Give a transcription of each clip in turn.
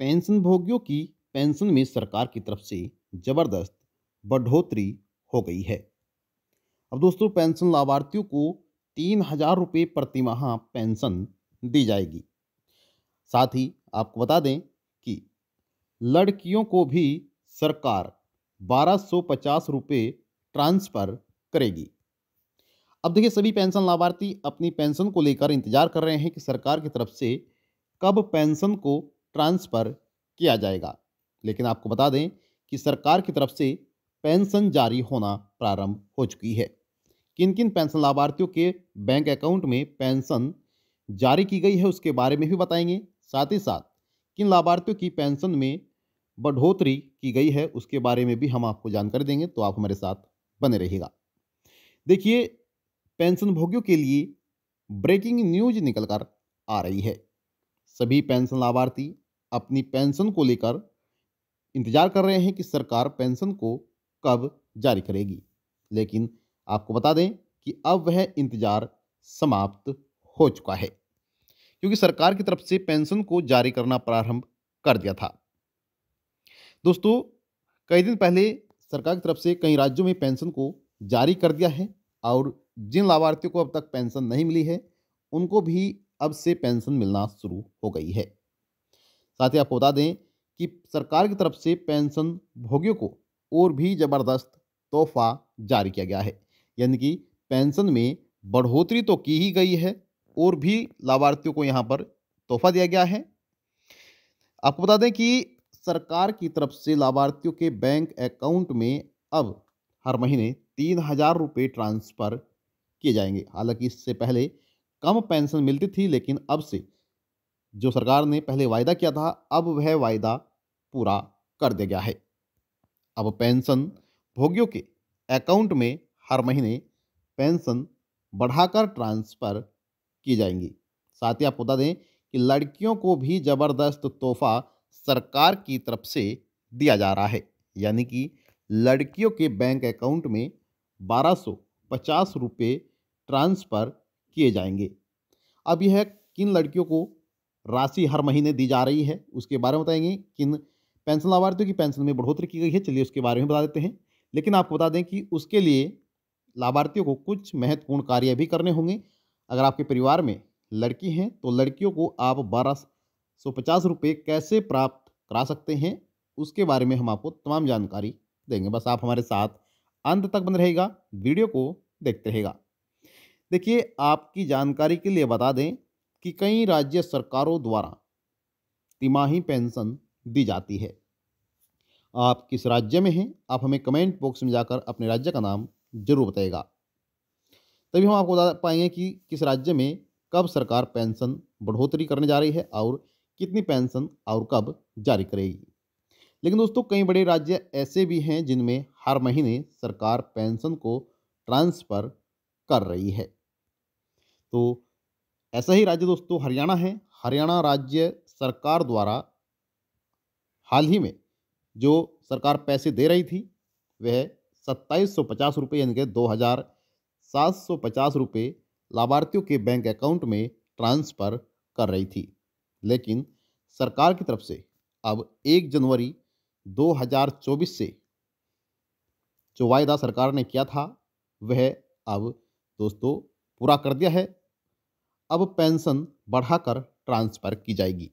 pension भोगियों की pension में सरकार की तरफ से ज़बरदस्त बढ़ोतरी हो गई है अब दोस्तों पेंशन लाभार्थियों को तीन हजार रुपये प्रतिमाह पेंशन दी जाएगी साथ ही आपको बता दें कि लड़कियों को भी सरकार बारह सौ पचास रुपये ट्रांसफ़र करेगी अब देखिए सभी पेंशन लाभार्थी अपनी पेंशन को लेकर इंतजार कर रहे हैं कि सरकार की तरफ से कब पेंशन को ट्रांसफ़र किया जाएगा लेकिन आपको बता दें कि सरकार की तरफ से पेंशन जारी होना प्रारंभ हो चुकी है किन किन पेंशन लाभार्थियों के बैंक अकाउंट में पेंशन जारी की गई है उसके बारे में भी बताएंगे साथ ही साथ किन लाभार्थियों की पेंशन में बढ़ोतरी की गई है उसके बारे में भी हम आपको जानकारी देंगे तो आप हमारे साथ बने रहिएगा देखिए पेंशनभोगियों के लिए ब्रेकिंग न्यूज निकल कर आ रही है सभी पेंशन लाभार्थी अपनी पेंशन को लेकर इंतजार कर रहे हैं कि सरकार पेंशन को कब जारी करेगी लेकिन आपको बता दें कि अब वह इंतजार समाप्त हो चुका है क्योंकि सरकार की तरफ से पेंशन को जारी करना प्रारंभ कर दिया था दोस्तों कई दिन पहले सरकार की तरफ से कई राज्यों में पेंशन को जारी कर दिया है और जिन लाभार्थियों को अब तक पेंशन नहीं मिली है उनको भी अब से पेंशन मिलना शुरू हो गई है साथ ही आपको बता दें कि सरकार की तरफ से पेंशन भोगियों को और भी ज़बरदस्त तोहफा जारी किया गया है यानी कि पेंशन में बढ़ोतरी तो की ही गई है और भी लाभार्थियों को यहाँ पर तोहफा दिया गया है आपको बता दें कि सरकार की तरफ से लाभार्थियों के बैंक अकाउंट में अब हर महीने तीन हज़ार रुपये ट्रांसफ़र किए जाएंगे हालांकि इससे पहले कम पेंशन मिलती थी लेकिन अब से जो सरकार ने पहले वायदा किया था अब वह वायदा पूरा कर दिया गया है अब पेंशन भोगियों के अकाउंट में हर महीने पेंशन बढ़ाकर ट्रांसफ़र की जाएंगी साथ ही आपको बता दें कि लड़कियों को भी ज़बरदस्त तोहफा सरकार की तरफ से दिया जा रहा है यानी कि लड़कियों के बैंक अकाउंट में बारह सौ पचास रुपये ट्रांसफ़र किए जाएंगे अब यह किन लड़कियों को राशि हर महीने दी जा रही है उसके बारे में बताएंगे किन पेंशन लाभार्थियों की पेंशन में बढ़ोतरी की गई है चलिए उसके बारे में बता देते हैं लेकिन आपको बता दें कि उसके लिए लाभार्थियों को कुछ महत्वपूर्ण कार्य भी करने होंगे अगर आपके परिवार में लड़की हैं तो लड़कियों को आप बारह सौ पचास रुपये कैसे प्राप्त करा सकते हैं उसके बारे में हम आपको तमाम जानकारी देंगे बस आप हमारे साथ अंत तक बन रहेगा वीडियो को देखते रहेगा देखिए आपकी जानकारी के लिए बता दें कि कई राज्य सरकारों द्वारा तिमाही पेंशन दी जाती है आप किस राज्य में हैं आप हमें कमेंट बॉक्स में जाकर अपने राज्य का नाम जरूर बताएगा तभी हम आपको बता पाएंगे कि किस राज्य में कब सरकार पेंशन बढ़ोतरी करने जा रही है और कितनी पेंशन और कब जारी करेगी लेकिन दोस्तों कई बड़े राज्य ऐसे भी हैं जिनमें हर महीने सरकार पेंशन को ट्रांसफ़र कर रही है तो ऐसा ही राज्य दोस्तों हरियाणा है हरियाणा राज्य सरकार द्वारा हाल ही में जो सरकार पैसे दे रही थी वह सत्ताईस सौ पचास रुपये यानी कि दो हज़ार सात सौ पचास रुपये लाभार्थियों के बैंक अकाउंट में ट्रांसफ़र कर रही थी लेकिन सरकार की तरफ से अब एक जनवरी 2024 से जो वायदा सरकार ने किया था वह अब दोस्तों पूरा कर दिया है अब पेंशन बढ़ाकर ट्रांसफ़र की जाएगी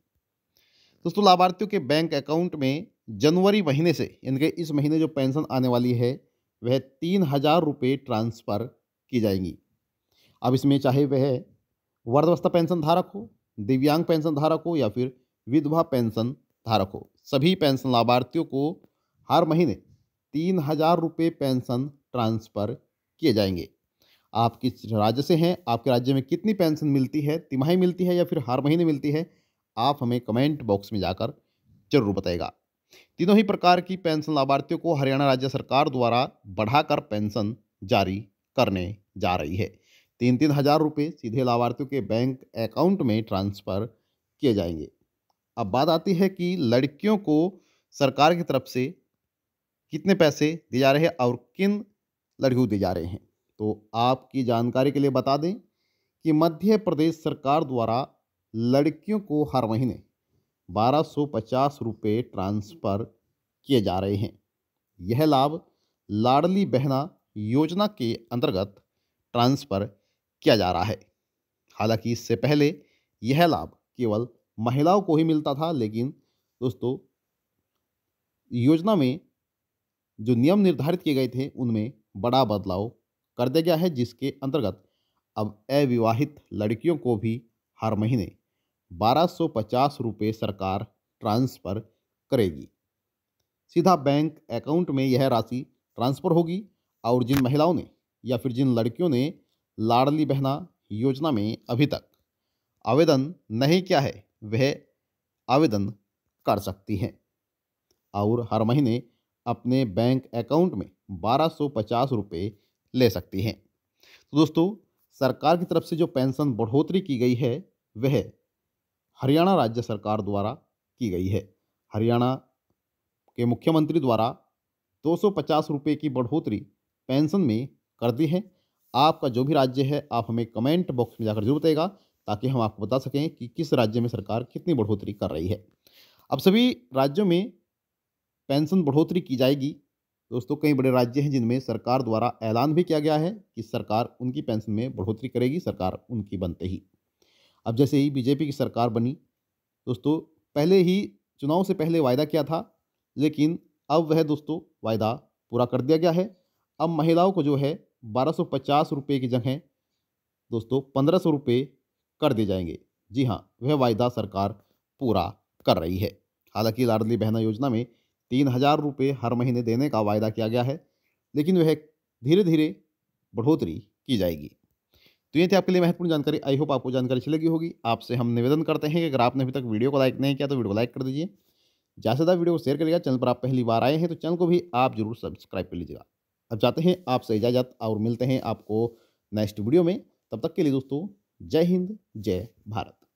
दोस्तों लाभार्थियों के बैंक अकाउंट में जनवरी महीने से यानी कि इस महीने जो पेंशन आने वाली है वह तीन हज़ार रुपये ट्रांसफ़र की जाएंगी अब इसमें चाहे वह वर्धवस्था पेंशन धारक हो दिव्यांग पेंशन धारक हो या फिर विधवा पेंशन धारक हो सभी पेंशन लाभार्थियों को हर महीने तीन हज़ार रुपये पेंशन ट्रांसफ़र किए जाएंगे आप किस राज्य से हैं आपके राज्य में कितनी पेंशन मिलती है तिमाही मिलती है या फिर हर महीने मिलती है आप हमें कमेंट बॉक्स में जाकर जरूर बताएगा तीनों ही प्रकार की पेंशन लाभार्थियों को हरियाणा राज्य सरकार द्वारा बढ़ाकर पेंशन जारी करने जा रही है तीन तीन हजार रुपये सीधे लाभार्थियों के बैंक अकाउंट में ट्रांसफ़र किए जाएंगे अब बात आती है कि लड़कियों को सरकार की तरफ से कितने पैसे दिए जा रहे हैं और किन लड़कियों दिए जा रहे हैं तो आपकी जानकारी के लिए बता दें कि मध्य प्रदेश सरकार द्वारा लड़कियों को हर महीने बारह सौ पचास रुपये ट्रांसफ़र किए जा रहे हैं यह लाभ लाडली बहना योजना के अंतर्गत ट्रांसफ़र किया जा रहा है हालांकि इससे पहले यह लाभ केवल महिलाओं को ही मिलता था लेकिन दोस्तों योजना में जो नियम निर्धारित किए गए थे उनमें बड़ा बदलाव कर दिया गया है जिसके अंतर्गत अब अविवाहित लड़कियों को भी हर महीने बारह सौ पचास रुपये सरकार ट्रांसफ़र करेगी सीधा बैंक अकाउंट में यह राशि ट्रांसफ़र होगी और जिन महिलाओं ने या फिर जिन लड़कियों ने लाडली बहना योजना में अभी तक आवेदन नहीं किया है वह आवेदन कर सकती हैं और हर महीने अपने बैंक अकाउंट में बारह सौ पचास रुपये ले सकती हैं तो दोस्तों सरकार की तरफ से जो पेंशन बढ़ोतरी की गई है वह हरियाणा राज्य सरकार द्वारा की गई है हरियाणा के मुख्यमंत्री द्वारा दो सौ की बढ़ोतरी पेंशन में कर दी है आपका जो भी राज्य है आप हमें कमेंट बॉक्स में जाकर जरूर बताएगा ताकि हम आपको बता सकें कि किस राज्य में सरकार कितनी बढ़ोतरी कर रही है अब सभी राज्यों में पेंशन बढ़ोतरी की जाएगी दोस्तों कई बड़े राज्य हैं जिनमें सरकार द्वारा ऐलान भी किया गया है कि सरकार उनकी पेंशन में बढ़ोतरी करेगी सरकार उनकी बनते ही अब जैसे ही बीजेपी की सरकार बनी दोस्तों पहले ही चुनाव से पहले वायदा किया था लेकिन अब वह दोस्तों वायदा पूरा कर दिया गया है अब महिलाओं को जो है बारह सौ पचास रुपये की जगह दोस्तों पंद्रह सौ रुपये कर दिए जाएंगे जी हाँ वह वायदा सरकार पूरा कर रही है हालांकि लाडली बहना योजना में तीन हजार रुपये हर महीने देने का वायदा किया गया है लेकिन वह धीरे धीरे बढ़ोतरी की जाएगी तो ये थी आपके लिए महत्वपूर्ण जानकारी आई होप आपको जानकारी अच्छी लगी होगी आपसे हम निवेदन करते हैं कि अगर आपने अभी तक वीडियो को लाइक नहीं किया तो वीडियो को लाइक कर दीजिए ज़्यादा से ज़्यादा वीडियो को शेयर करिएगा चैनल पर आप पहली बार आए हैं तो चैनल को भी आप जरूर सब्सक्राइब कर लीजिएगा अब जाते हैं आपसे इजाज़त और मिलते हैं आपको नेक्स्ट वीडियो में तब तक के लिए दोस्तों जय हिंद जय भारत